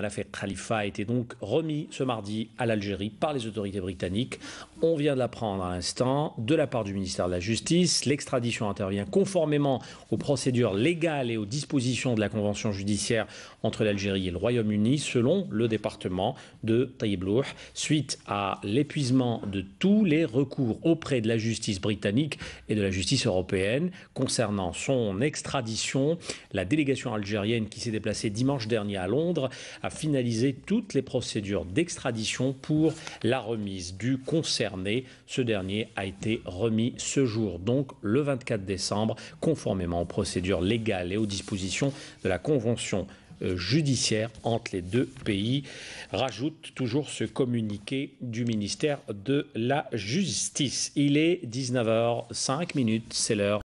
l'affaire Khalifa a été donc remis ce mardi à l'Algérie par les autorités britanniques. On vient de l'apprendre à l'instant de la part du ministère de la Justice. L'extradition intervient conformément aux procédures légales et aux dispositions de la convention judiciaire entre l'Algérie et le Royaume-Uni, selon le département de Taïblouh, suite à l'épuisement de tous les recours auprès de la justice britannique et de la justice européenne concernant son extradition. La délégation algérienne qui s'est déplacée dimanche dernier à Londres a finalisé toutes les procédures d'extradition pour la remise du concerné. Ce dernier a été remis ce jour, donc le 24 décembre, conformément aux procédures légales et aux dispositions de la Convention euh, judiciaire entre les deux pays, rajoute toujours ce communiqué du ministère de la Justice. Il est 19h05, c'est l'heure.